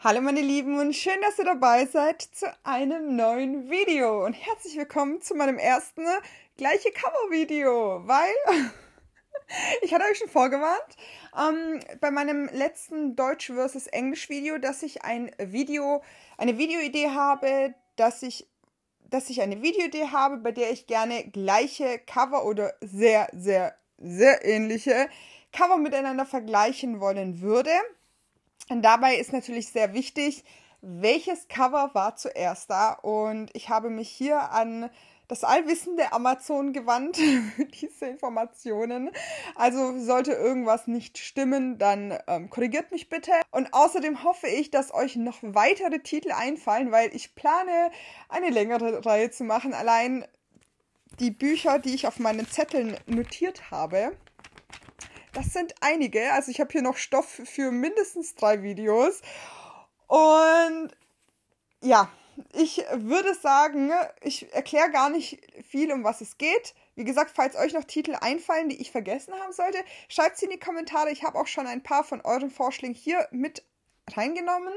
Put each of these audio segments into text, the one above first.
Hallo meine Lieben und schön, dass ihr dabei seid zu einem neuen Video und herzlich willkommen zu meinem ersten äh, gleiche Cover-Video, weil ich hatte euch schon vorgewarnt ähm, bei meinem letzten Deutsch versus Englisch Video, dass ich ein Video, eine Videoidee habe, dass ich dass ich eine Videoidee habe, bei der ich gerne gleiche Cover oder sehr, sehr, sehr ähnliche Cover miteinander vergleichen wollen würde. Und dabei ist natürlich sehr wichtig, welches Cover war zuerst da. Und ich habe mich hier an das allwissende Amazon gewandt diese Informationen. Also sollte irgendwas nicht stimmen, dann ähm, korrigiert mich bitte. Und außerdem hoffe ich, dass euch noch weitere Titel einfallen, weil ich plane, eine längere Reihe zu machen. Allein die Bücher, die ich auf meinen Zetteln notiert habe. Das sind einige. Also ich habe hier noch Stoff für mindestens drei Videos. Und ja, ich würde sagen, ich erkläre gar nicht viel, um was es geht. Wie gesagt, falls euch noch Titel einfallen, die ich vergessen haben sollte, schreibt sie in die Kommentare. Ich habe auch schon ein paar von euren Vorschlägen hier mit reingenommen.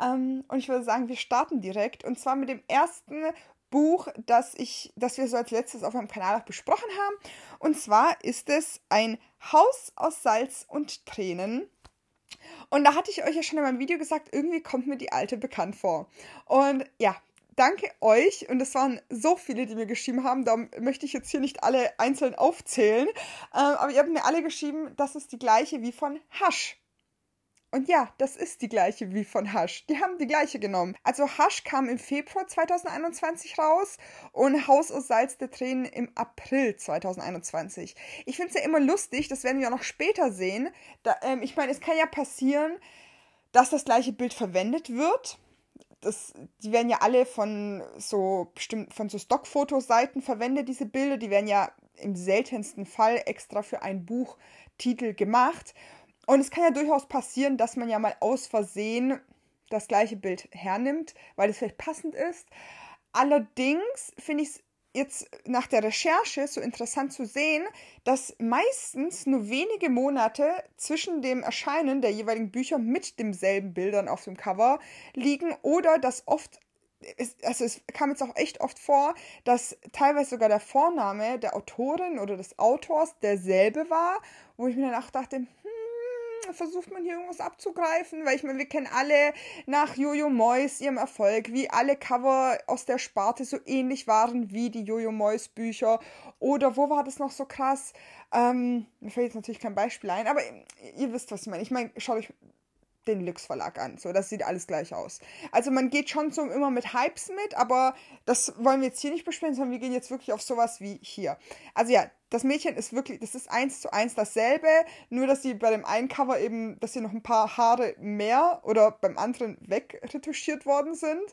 Ähm, und ich würde sagen, wir starten direkt. Und zwar mit dem ersten Buch, das ich, das wir so als letztes auf meinem Kanal auch besprochen haben. Und zwar ist es ein Haus aus Salz und Tränen. Und da hatte ich euch ja schon in meinem Video gesagt, irgendwie kommt mir die alte bekannt vor. Und ja, danke euch. Und es waren so viele, die mir geschrieben haben. Da möchte ich jetzt hier nicht alle einzeln aufzählen. Ähm, aber ihr habt mir alle geschrieben, das ist die gleiche wie von Hasch. Und ja, das ist die gleiche wie von Hush. Die haben die gleiche genommen. Also Hush kam im Februar 2021 raus und Haus aus Salz der Tränen im April 2021. Ich finde es ja immer lustig, das werden wir auch noch später sehen. Da, ähm, ich meine, es kann ja passieren, dass das gleiche Bild verwendet wird. Das, die werden ja alle von so bestimmt von so Stockfotoseiten verwendet, diese Bilder. Die werden ja im seltensten Fall extra für ein Buchtitel gemacht. Und es kann ja durchaus passieren, dass man ja mal aus Versehen das gleiche Bild hernimmt, weil es vielleicht passend ist. Allerdings finde ich es jetzt nach der Recherche so interessant zu sehen, dass meistens nur wenige Monate zwischen dem Erscheinen der jeweiligen Bücher mit demselben Bildern auf dem Cover liegen oder dass oft also es kam jetzt auch echt oft vor, dass teilweise sogar der Vorname der Autorin oder des Autors derselbe war, wo ich mir danach dachte, hm, versucht man hier irgendwas abzugreifen, weil ich meine, wir kennen alle nach Jojo Moyes ihrem Erfolg, wie alle Cover aus der Sparte so ähnlich waren wie die Jojo Moyes Bücher. Oder wo war das noch so krass? Ähm, mir fällt jetzt natürlich kein Beispiel ein, aber ihr, wisst, was ich meine. Ich meine, schaut euch den Lux Verlag an. So, das sieht alles gleich aus. Also man geht schon so immer mit Hypes mit, aber das wollen wir jetzt hier nicht besprechen, sondern wir gehen jetzt wirklich auf sowas wie hier. Also ja, das Mädchen ist wirklich, das ist eins zu eins dasselbe, nur dass sie bei dem einen Cover eben, dass sie noch ein paar Haare mehr oder beim anderen wegretuschiert worden sind.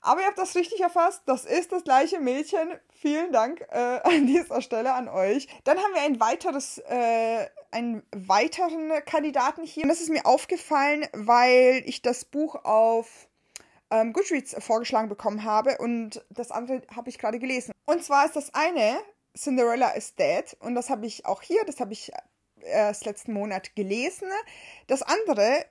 Aber ihr habt das richtig erfasst. Das ist das gleiche Mädchen. Vielen Dank äh, an dieser Stelle an euch. Dann haben wir ein weiteres, äh, einen weiteren Kandidaten hier. Und das ist mir aufgefallen, weil ich das Buch auf ähm, Goodreads vorgeschlagen bekommen habe und das andere habe ich gerade gelesen. Und zwar ist das eine Cinderella is Dead und das habe ich auch hier, das habe ich äh, erst letzten Monat gelesen. Das andere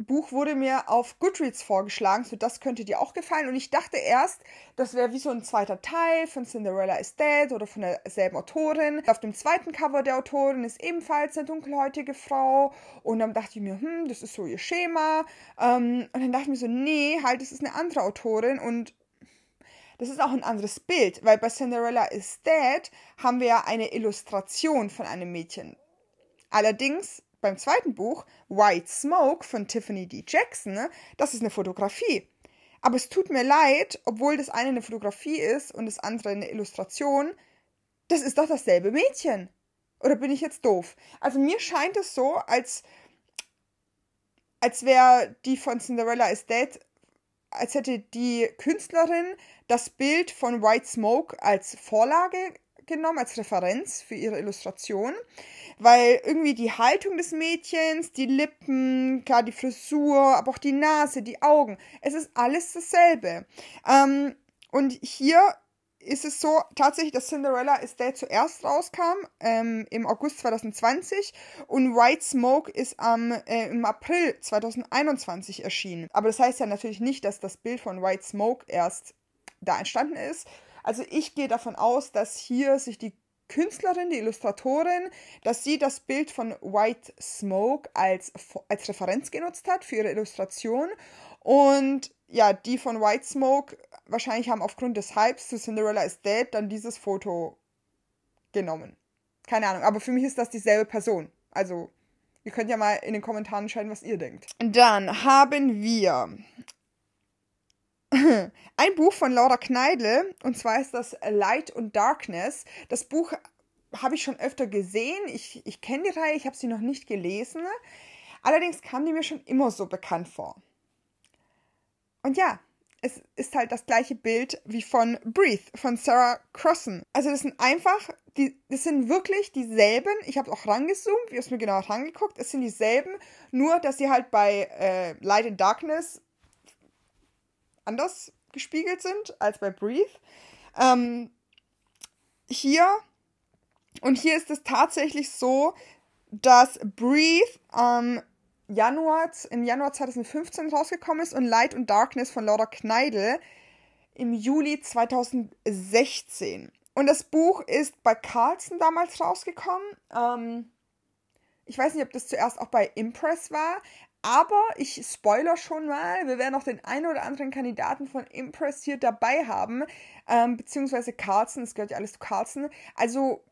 Buch wurde mir auf Goodreads vorgeschlagen, so das könnte dir auch gefallen. Und ich dachte erst, das wäre wie so ein zweiter Teil von Cinderella is Dead oder von derselben Autorin. Auf dem zweiten Cover der Autorin ist ebenfalls eine dunkelhäutige Frau. Und dann dachte ich mir, hm, das ist so ihr Schema. Ähm, und dann dachte ich mir so, nee, halt, das ist eine andere Autorin und das ist auch ein anderes Bild, weil bei Cinderella is Dead haben wir ja eine Illustration von einem Mädchen. Allerdings beim zweiten Buch, White Smoke von Tiffany D. Jackson, ne? das ist eine Fotografie. Aber es tut mir leid, obwohl das eine eine Fotografie ist und das andere eine Illustration, das ist doch dasselbe Mädchen. Oder bin ich jetzt doof? Also mir scheint es so, als, als wäre die von Cinderella is Dead, als hätte die Künstlerin das Bild von White Smoke als Vorlage genommen als Referenz für ihre Illustration, weil irgendwie die Haltung des Mädchens, die Lippen, klar die Frisur, aber auch die Nase, die Augen, es ist alles dasselbe. Ähm, und hier ist es so, tatsächlich, dass Cinderella ist der zuerst rauskam, ähm, im August 2020 und White Smoke ist am, äh, im April 2021 erschienen. Aber das heißt ja natürlich nicht, dass das Bild von White Smoke erst da entstanden ist, also ich gehe davon aus, dass hier sich die Künstlerin, die Illustratorin, dass sie das Bild von White Smoke als, als Referenz genutzt hat für ihre Illustration. Und ja, die von White Smoke wahrscheinlich haben aufgrund des Hypes zu Cinderella is Dead dann dieses Foto genommen. Keine Ahnung, aber für mich ist das dieselbe Person. Also, ihr könnt ja mal in den Kommentaren schreiben, was ihr denkt. Dann haben wir ein Buch von Laura Kneidel, und zwar ist das Light und Darkness. Das Buch habe ich schon öfter gesehen. Ich, ich kenne die Reihe, ich habe sie noch nicht gelesen. Allerdings kam die mir schon immer so bekannt vor. Und ja, es ist halt das gleiche Bild wie von Breathe von Sarah Crossen. Also das sind einfach, die, das sind wirklich dieselben. Ich habe auch rangezoomt, wir es mir genau rangeguckt. Es sind dieselben, nur dass sie halt bei äh, Light and Darkness anders gespiegelt sind als bei Breathe. Ähm, hier und hier ist es tatsächlich so, dass Breathe ähm, Januar, im Januar 2015 rausgekommen ist und Light und Darkness von Laura Kneidel im Juli 2016. Und das Buch ist bei Carlson damals rausgekommen. Ähm, ich weiß nicht, ob das zuerst auch bei Impress war, aber ich spoiler schon mal, wir werden noch den einen oder anderen Kandidaten von Impress hier dabei haben, ähm, beziehungsweise Carlson, es gehört ja alles zu Carlson. Also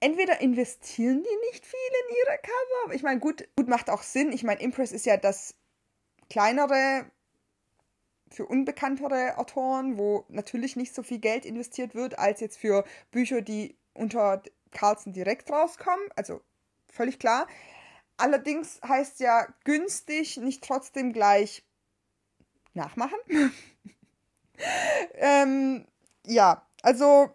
entweder investieren die nicht viel in ihre Cover, ich meine, gut, gut macht auch Sinn. Ich meine, Impress ist ja das kleinere für unbekanntere Autoren, wo natürlich nicht so viel Geld investiert wird, als jetzt für Bücher, die unter Carlson direkt rauskommen. Also völlig klar. Allerdings heißt ja günstig nicht trotzdem gleich nachmachen. ähm, ja, also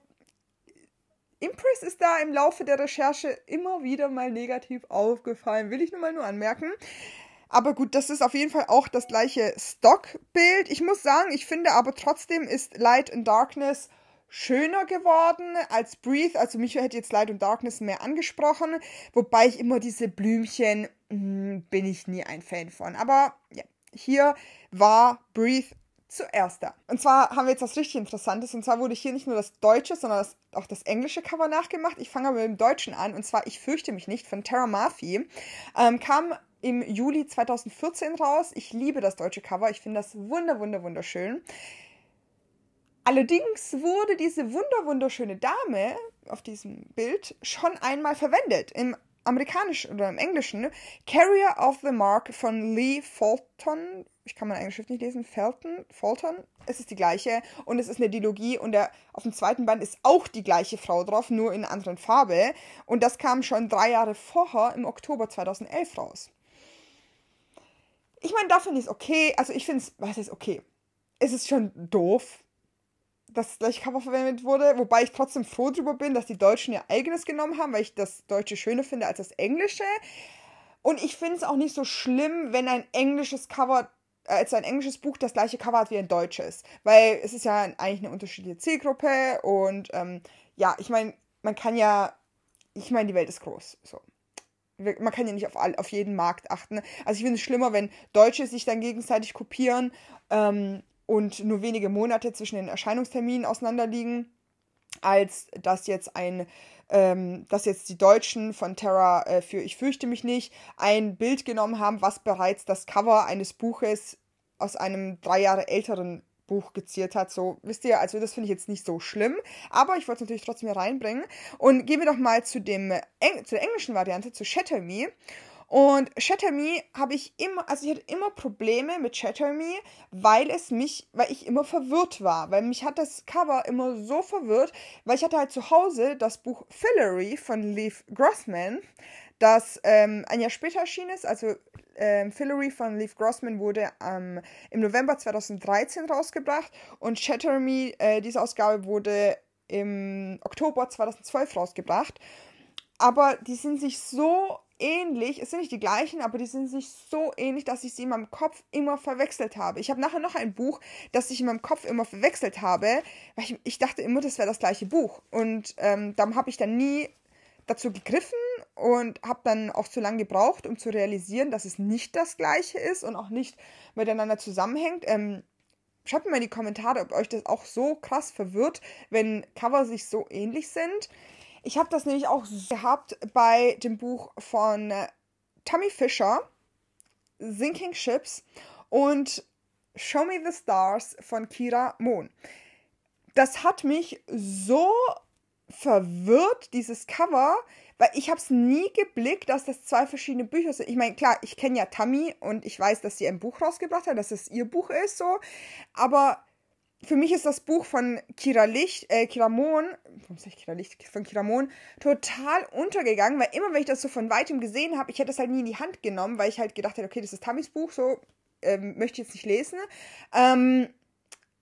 Impress ist da im Laufe der Recherche immer wieder mal negativ aufgefallen, will ich nur mal nur anmerken. Aber gut, das ist auf jeden Fall auch das gleiche Stockbild. Ich muss sagen, ich finde aber trotzdem ist Light and Darkness schöner geworden als Breathe. Also mich hätte jetzt Light und Darkness mehr angesprochen. Wobei ich immer diese Blümchen mh, hm, bin ich nie ein Fan von. Aber ja, hier war Breathe zuerst da. Und zwar haben wir jetzt was richtig Interessantes. Und zwar wurde hier nicht nur das deutsche, sondern das, auch das englische Cover nachgemacht. Ich fange aber mit dem deutschen an. Und zwar Ich fürchte mich nicht von Tara Murphy. Ähm, kam im Juli 2014 raus. Ich liebe das deutsche Cover. Ich finde das wunder, wunder, wunderschön. Allerdings wurde diese wunderwunderschöne Dame auf diesem Bild schon einmal verwendet im amerikanischen oder im englischen Carrier of the Mark von Lee Fulton. Ich kann mein eigenes Schrift nicht lesen. Felton, Fulton. Es ist die gleiche und es ist eine Dilogie und der, auf dem zweiten Band ist auch die gleiche Frau drauf, nur in einer anderen Farbe. Und das kam schon drei Jahre vorher im Oktober 2011 raus. Ich meine, da finde ich es okay. Also ich finde es, was ist okay? Es ist schon doof, dass das gleiche Cover verwendet wurde, wobei ich trotzdem froh drüber bin, dass die Deutschen ihr eigenes genommen haben, weil ich das Deutsche schöner finde als das Englische. Und ich finde es auch nicht so schlimm, wenn ein englisches Cover als äh, ein englisches Buch das gleiche Cover hat wie ein deutsches. Weil es ist ja eigentlich eine unterschiedliche Zielgruppe und ähm, ja, ich meine, man kann ja, ich meine, die Welt ist groß. So. Man kann ja nicht auf, all, auf jeden Markt achten. Also ich finde es schlimmer, wenn Deutsche sich dann gegenseitig kopieren ähm, und nur wenige Monate zwischen den Erscheinungsterminen auseinanderliegen, als dass jetzt ein ähm, dass jetzt die Deutschen von Terra äh, für Ich fürchte mich nicht ein Bild genommen haben, was bereits das Cover eines Buches aus einem drei Jahre älteren Buch geziert hat. So, wisst ihr, also das finde ich jetzt nicht so schlimm, aber ich wollte es natürlich trotzdem hier reinbringen. Und gehen wir doch mal zu, dem Eng zu der englischen Variante, zu Shatter Me. Und Shatter Me habe ich immer, also ich hatte immer Probleme mit Shatter Me, weil es mich, weil ich immer verwirrt war, weil mich hat das Cover immer so verwirrt, weil ich hatte halt zu Hause das Buch Fillery von Leif Grossman, das ähm, ein Jahr später erschienen ist, also ähm, Fillory von Leaf Grossman wurde ähm, im November 2013 rausgebracht und Shatter Me, äh, diese Ausgabe wurde im Oktober 2012 rausgebracht. Aber die sind sich so ähnlich. Es sind nicht die gleichen, aber die sind sich so ähnlich, dass ich sie in meinem Kopf immer verwechselt habe. Ich habe nachher noch ein Buch, das ich in meinem Kopf immer verwechselt habe, weil ich, ich dachte immer, das wäre das gleiche Buch. Und ähm, dann habe ich dann nie dazu gegriffen und habe dann auch zu lange gebraucht, um zu realisieren, dass es nicht das gleiche ist und auch nicht miteinander zusammenhängt. Ähm, schreibt mir mal in die Kommentare, ob euch das auch so krass verwirrt, wenn Cover sich so ähnlich sind. Ich habe das nämlich auch gehabt bei dem Buch von äh, Tammy Fisher, Sinking Ships und Show Me the Stars von Kira Moon. Das hat mich so verwirrt, dieses Cover, weil ich habe es nie geblickt, dass das zwei verschiedene Bücher sind. Ich meine, klar, ich kenne ja Tammy und ich weiß, dass sie ein Buch rausgebracht hat, dass es ihr Buch ist so, aber für mich ist das Buch von Kira Licht, äh, Kira Mohn, warum sag ich Kira Licht, von Kira Mohn, total untergegangen, weil immer, wenn ich das so von weitem gesehen habe, ich hätte das halt nie in die Hand genommen, weil ich halt gedacht hätte, okay, das ist Tammys Buch, so ähm, möchte ich jetzt nicht lesen. Ähm,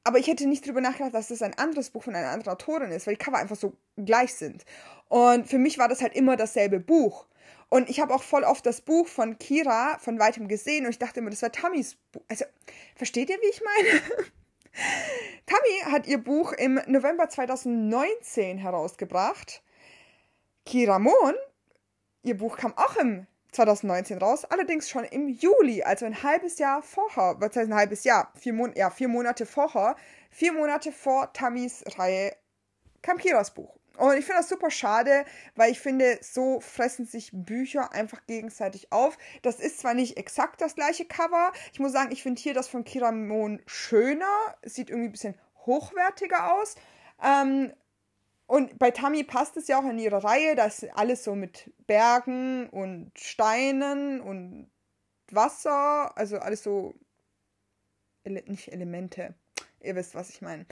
aber ich hätte nicht drüber nachgedacht, dass das ein anderes Buch von einer anderen Autorin ist, weil die Cover einfach so gleich sind. Und für mich war das halt immer dasselbe Buch. Und ich habe auch voll oft das Buch von Kira von weitem gesehen und ich dachte immer, das war Tammys Buch. Also, versteht ihr, wie ich meine? Tammy hat ihr Buch im November 2019 herausgebracht. Kiramon, ihr Buch kam auch im 2019 raus, allerdings schon im Juli, also ein halbes Jahr vorher, was heißt ein halbes Jahr, vier, Mon ja, vier Monate vorher, vier Monate vor Tammys Reihe kam Kiras Buch. Und oh, ich finde das super schade, weil ich finde, so fressen sich Bücher einfach gegenseitig auf. Das ist zwar nicht exakt das gleiche Cover. Ich muss sagen, ich finde hier das von Kiramon schöner. Sieht irgendwie ein bisschen hochwertiger aus. Ähm, und bei Tammy passt es ja auch in ihre Reihe. Da ist alles so mit Bergen und Steinen und Wasser. Also alles so. Ele nicht Elemente ihr wisst, was ich meine.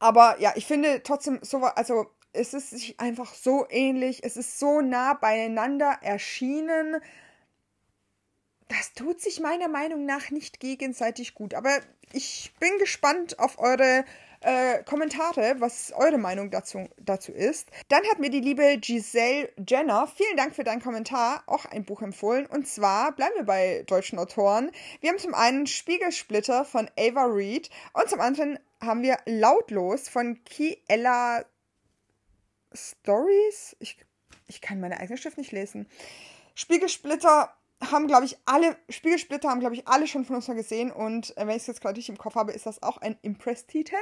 Aber ja, ich finde trotzdem so, also es ist sich einfach so ähnlich, es ist so nah beieinander erschienen. Das tut sich meiner Meinung nach nicht gegenseitig gut. Aber ich bin gespannt auf eure äh, Kommentare, was eure Meinung dazu, dazu ist. Dann hat mir die liebe Giselle Jenner, vielen Dank für deinen Kommentar, auch ein Buch empfohlen. Und zwar bleiben wir bei deutschen Autoren. Wir haben zum einen Spiegelsplitter von Ava Reed und zum anderen haben wir Lautlos von Kiela Stories. Ich, ich kann meine eigene Schrift nicht lesen. Spiegelsplitter haben, glaube ich, alle, Spiegelsplitter haben, glaube ich, alle schon von uns mal gesehen. Und äh, wenn ich es jetzt gerade nicht im Kopf habe, ist das auch ein Impress-Titel.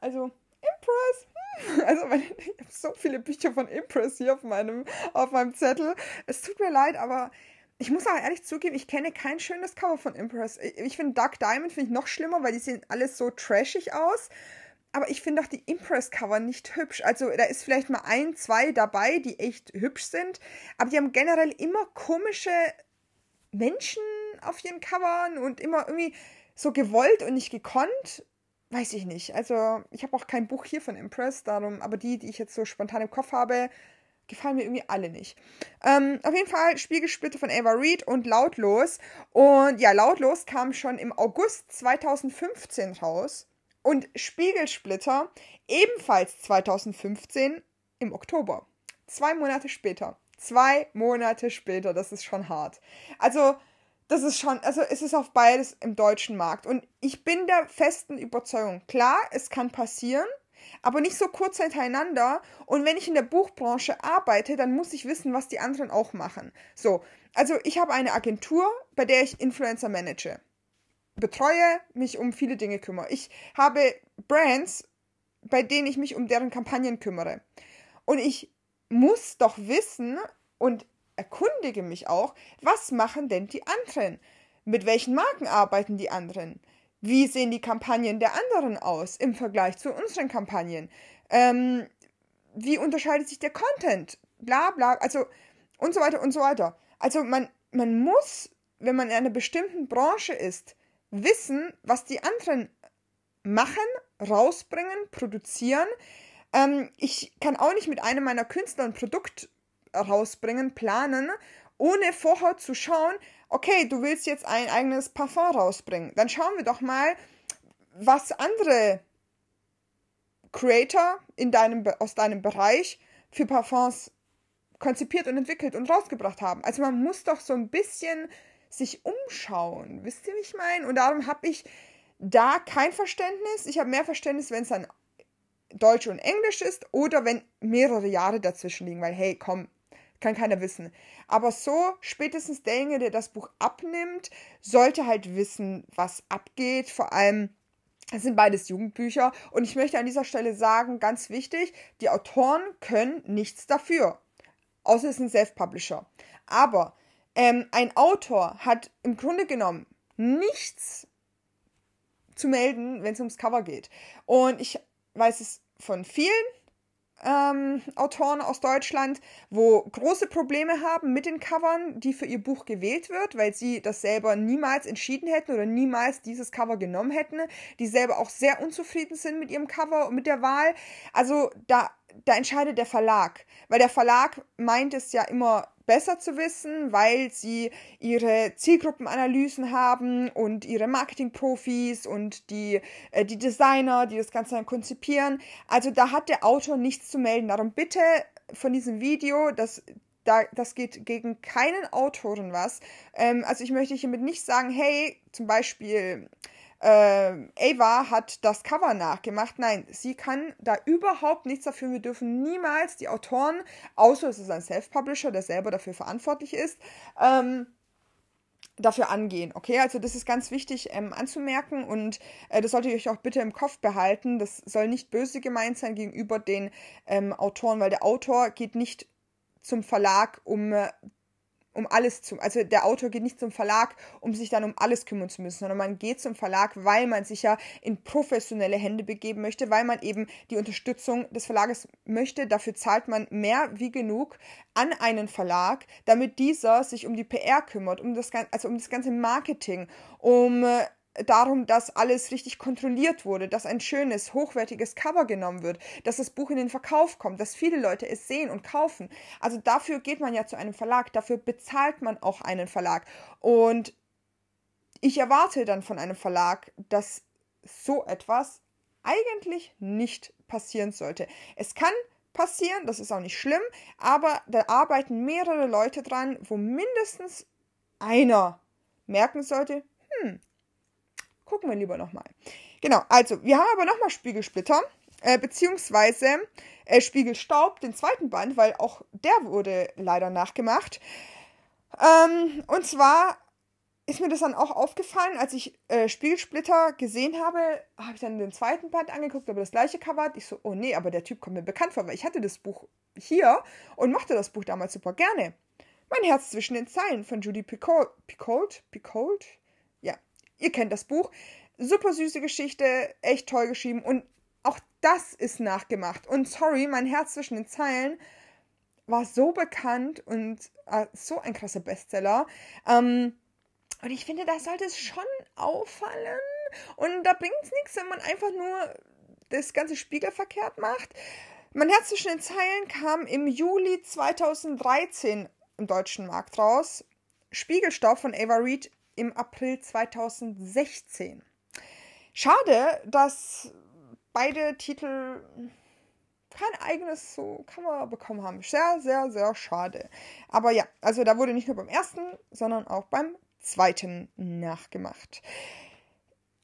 Also, Impress. Hm. Also, meine, ich habe so viele Bücher von Impress hier auf meinem, auf meinem Zettel. Es tut mir leid, aber ich muss auch ehrlich zugeben, ich kenne kein schönes Cover von Impress. Ich, ich finde Dark Diamond finde ich noch schlimmer, weil die sehen alles so trashig aus aber ich finde auch die Impress-Cover nicht hübsch. Also da ist vielleicht mal ein, zwei dabei, die echt hübsch sind, aber die haben generell immer komische Menschen auf ihren Covern und immer irgendwie so gewollt und nicht gekonnt. Weiß ich nicht. Also ich habe auch kein Buch hier von Impress, darum, aber die, die ich jetzt so spontan im Kopf habe, gefallen mir irgendwie alle nicht. Ähm, auf jeden Fall Spiegelsplitter von Ava Reed und Lautlos. Und ja, Lautlos kam schon im August 2015 raus und Spiegelsplitter ebenfalls 2015 im Oktober. Zwei Monate später. Zwei Monate später, das ist schon hart. Also, das ist schon, also es ist auf beides im deutschen Markt. Und ich bin der festen Überzeugung, klar, es kann passieren, aber nicht so kurz hintereinander. Und wenn ich in der Buchbranche arbeite, dann muss ich wissen, was die anderen auch machen. So, also ich habe eine Agentur, bei der ich Influencer manage betreue, mich um viele Dinge kümmere. Ich habe Brands, bei denen ich mich um deren Kampagnen kümmere. Und ich muss doch wissen und erkundige mich auch, was machen denn die anderen? Mit welchen Marken arbeiten die anderen? Wie sehen die Kampagnen der anderen aus im Vergleich zu unseren Kampagnen? Ähm, wie unterscheidet sich der Content? Bla bla, also und so weiter und so weiter. Also man, man muss, wenn man in einer bestimmten Branche ist, wissen, was die anderen machen, rausbringen, produzieren. Ähm, ich kann auch nicht mit einem meiner Künstler ein Produkt rausbringen, planen, ohne vorher zu schauen, okay, du willst jetzt ein eigenes Parfum rausbringen. Dann schauen wir doch mal, was andere Creator in deinem, aus deinem Bereich für Parfums konzipiert und entwickelt und rausgebracht haben. Also man muss doch so ein bisschen sich umschauen. Wisst ihr, wie ich meine? Und darum habe ich da kein Verständnis. Ich habe mehr Verständnis, wenn es dann Deutsch und Englisch ist oder wenn mehrere Jahre dazwischen liegen, weil hey, komm, kann keiner wissen. Aber so, spätestens derjenige, der das Buch abnimmt, sollte halt wissen, was abgeht. Vor allem, es sind beides Jugendbücher. Und ich möchte an dieser Stelle sagen, ganz wichtig, die Autoren können nichts dafür. Außer es ist ein Self-Publisher. Aber ähm, ein Autor hat im Grunde genommen nichts zu melden, wenn es ums Cover geht. Und ich weiß es von vielen ähm, Autoren aus Deutschland, wo große Probleme haben mit den Covern, die für ihr Buch gewählt wird, weil sie das selber niemals entschieden hätten oder niemals dieses Cover genommen hätten, die selber auch sehr unzufrieden sind mit ihrem Cover und mit der Wahl. Also da, da entscheidet der Verlag, weil der Verlag meint es ja immer besser zu wissen, weil sie ihre Zielgruppenanalysen haben und ihre Marketingprofis und die, äh, die Designer, die das Ganze dann konzipieren. Also da hat der Autor nichts zu melden. Darum bitte von diesem Video, das da, das geht gegen keinen Autoren was. Ähm, also ich möchte hiermit nicht sagen, hey, zum Beispiel äh, Ava hat das Cover nachgemacht. Nein, sie kann da überhaupt nichts dafür. Wir dürfen niemals die Autoren, außer es ist ein Self-Publisher, der selber dafür verantwortlich ist, ähm, dafür angehen. Okay, also das ist ganz wichtig ähm, anzumerken und äh, das solltet ihr euch auch bitte im Kopf behalten. Das soll nicht böse gemeint sein gegenüber den ähm, Autoren, weil der Autor geht nicht zum Verlag, um äh, um alles zu, also der Autor geht nicht zum Verlag, um sich dann um alles kümmern zu müssen, sondern man geht zum Verlag, weil man sich ja in professionelle Hände begeben möchte, weil man eben die Unterstützung des Verlages möchte. Dafür zahlt man mehr wie genug an einen Verlag, damit dieser sich um die PR kümmert, um das, also um das ganze Marketing, um äh, darum, dass alles richtig kontrolliert wurde, dass ein schönes, hochwertiges Cover genommen wird, dass das Buch in den Verkauf kommt, dass viele Leute es sehen und kaufen. Also dafür geht man ja zu einem Verlag, dafür bezahlt man auch einen Verlag. Und ich erwarte dann von einem Verlag, dass so etwas eigentlich nicht passieren sollte. Es kann passieren, das ist auch nicht schlimm, aber da arbeiten mehrere Leute dran, wo mindestens einer merken sollte, hm, Gucken wir lieber nochmal. Genau, also wir haben aber nochmal Spiegelsplitter, äh, beziehungsweise äh, Spiegelstaub, den zweiten Band, weil auch der wurde leider nachgemacht. Ähm, und zwar ist mir das dann auch aufgefallen, als ich äh, Spiegelsplitter gesehen habe, habe ich dann den zweiten Band angeguckt, aber das gleiche Cover hat. Ich so, oh nee, aber der Typ kommt mir bekannt vor, weil ich hatte das Buch hier und mochte das Buch damals super gerne. Mein Herz zwischen den Zeilen von Judy Picoult, Picoult, Picoult, Ihr kennt das Buch. Super süße Geschichte, echt toll geschrieben. Und auch das ist nachgemacht. Und sorry, mein Herz zwischen den Zeilen war so bekannt und äh, so ein krasser Bestseller. Ähm, und ich finde, da sollte es schon auffallen. Und da bringt es nichts, wenn man einfach nur das ganze Spiegel verkehrt macht. Mein Herz zwischen den Zeilen kam im Juli 2013 im deutschen Markt raus. Spiegelstoff von Ava Reed im April 2016. Schade, dass beide Titel kein eigenes so Kamera bekommen haben. Sehr, sehr, sehr schade. Aber ja, also da wurde nicht nur beim ersten, sondern auch beim zweiten nachgemacht.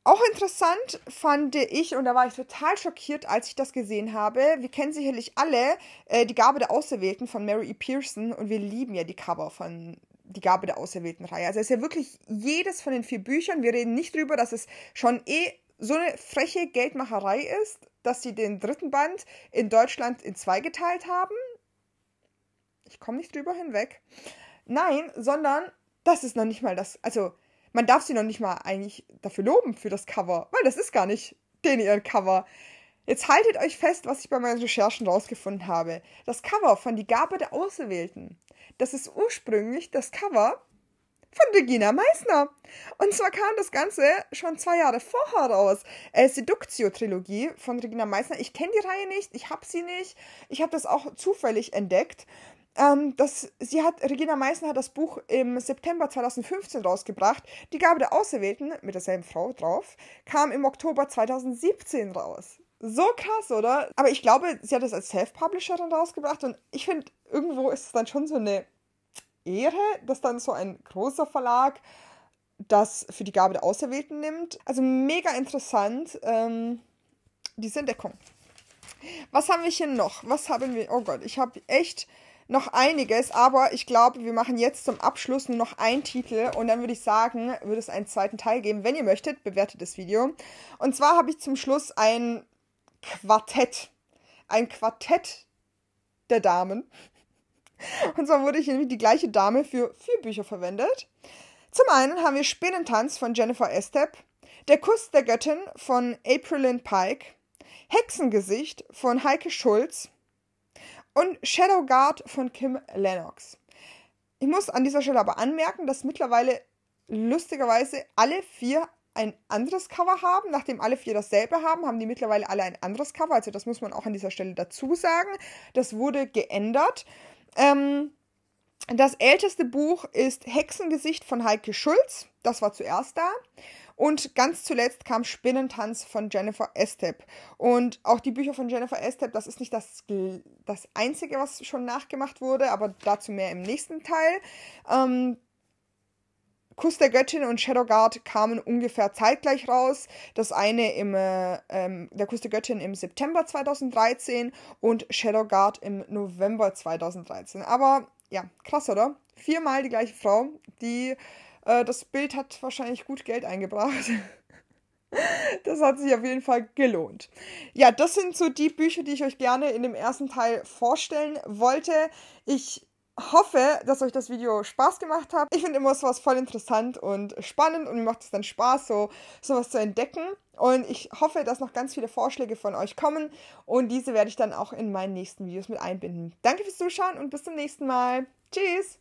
Auch interessant fand ich, und da war ich total schockiert, als ich das gesehen habe. Wir kennen sicherlich alle äh, die Gabe der Auserwählten von Mary E. Pearson und wir lieben ja die Cover von die Gabe der auserwählten Reihe. Also es ist ja wirklich jedes von den vier Büchern. Wir reden nicht drüber, dass es schon eh so eine freche Geldmacherei ist, dass sie den dritten Band in Deutschland in zwei geteilt haben. Ich komme nicht drüber hinweg. Nein, sondern das ist noch nicht mal das. Also, man darf sie noch nicht mal eigentlich dafür loben für das Cover, weil das ist gar nicht den ihr Cover. Jetzt haltet euch fest, was ich bei meinen Recherchen rausgefunden habe. Das Cover von Die Gabe der Auserwählten. Das ist ursprünglich das Cover von Regina Meissner. Und zwar kam das Ganze schon zwei Jahre vorher raus. Äh, Seductio-Trilogie von Regina Meissner. Ich kenne die Reihe nicht, ich habe sie nicht. Ich habe das auch zufällig entdeckt. Ähm, das, sie hat, Regina Meissner hat das Buch im September 2015 rausgebracht. Die Gabe der Auserwählten, mit derselben Frau drauf, kam im Oktober 2017 raus. So krass, oder? Aber ich glaube, sie hat es als Self-Publisher dann rausgebracht und ich finde, irgendwo ist es dann schon so eine Ehre, dass dann so ein großer Verlag das für die Gabe der Auserwählten nimmt. Also mega interessant, ähm, diese Entdeckung. Was haben wir hier noch? Was haben wir? Oh Gott, ich habe echt noch einiges, aber ich glaube, wir machen jetzt zum Abschluss nur noch einen Titel und dann würde ich sagen, würde es einen zweiten Teil geben. Wenn ihr möchtet, bewertet das Video. Und zwar habe ich zum Schluss ein Quartett. Ein Quartett der Damen. Und zwar wurde hier nämlich die gleiche Dame für vier Bücher verwendet. Zum einen haben wir Spinnentanz von Jennifer Estep, Der Kuss der Göttin von Aprilin Pike, Hexengesicht von Heike Schulz und Shadow Guard von Kim Lennox. Ich muss an dieser Stelle aber anmerken, dass mittlerweile lustigerweise alle vier ein anderes Cover haben. Nachdem alle vier dasselbe haben, haben die mittlerweile alle ein anderes Cover. Also das muss man auch an dieser Stelle dazu sagen. Das wurde geändert. Ähm, das älteste Buch ist Hexengesicht von Heike Schulz. Das war zuerst da. Und ganz zuletzt kam Spinnentanz von Jennifer Estep. Und auch die Bücher von Jennifer Estep, das ist nicht das, das einzige, was schon nachgemacht wurde, aber dazu mehr im nächsten Teil. Ähm, Kuss der Göttin und Shadow Guard kamen ungefähr zeitgleich raus. Das eine im, äh, ähm, der Kuss der Göttin im September 2013 und Shadow Guard im November 2013. Aber ja, krass, oder? Viermal die gleiche Frau. Die, äh, das Bild hat wahrscheinlich gut Geld eingebracht. das hat sich auf jeden Fall gelohnt. Ja, das sind so die Bücher, die ich euch gerne in dem ersten Teil vorstellen wollte. Ich hoffe, dass euch das Video Spaß gemacht hat. Ich finde immer sowas voll interessant und spannend und mir macht es dann Spaß, so sowas zu entdecken. Und ich hoffe, dass noch ganz viele Vorschläge von euch kommen und diese werde ich dann auch in meinen nächsten Videos mit einbinden. Danke fürs Zuschauen und bis zum nächsten Mal. Tschüss!